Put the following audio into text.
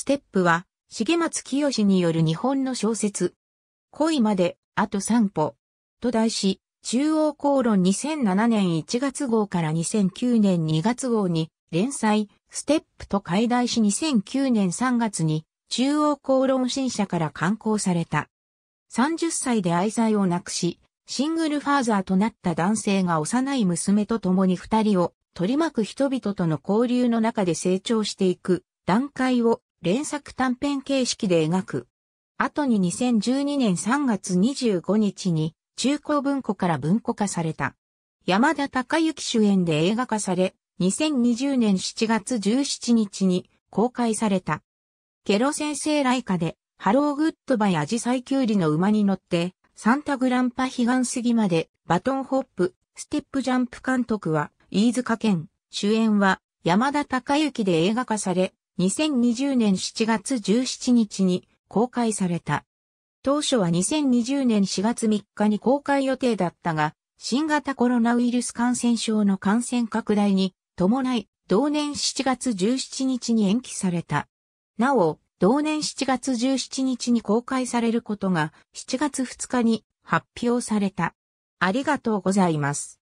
ステップは、重松清による日本の小説。恋まで、あと3歩。と題し、中央公論2007年1月号から2009年2月号に、連載、ステップと解題し2009年3月に、中央公論新社から刊行された。30歳で愛妻を亡くし、シングルファーザーとなった男性が幼い娘と共に二人を取り巻く人々との交流の中で成長していく段階を連作短編形式で描く。後に2012年3月25日に中古文庫から文庫化された。山田孝之主演で映画化され、2020年7月17日に公開された。ケロ先生来下で、ハローグッドバイアジサイキュウリの馬に乗って、サンタグランパ悲願すぎまで、バトンホップ、ステップジャンプ監督は、飯塚健、主演は、山田孝之で映画化され、2020年7月17日に公開された。当初は2020年4月3日に公開予定だったが、新型コロナウイルス感染症の感染拡大に伴い、同年7月17日に延期された。なお、同年7月17日に公開されることが7月2日に発表された。ありがとうございます。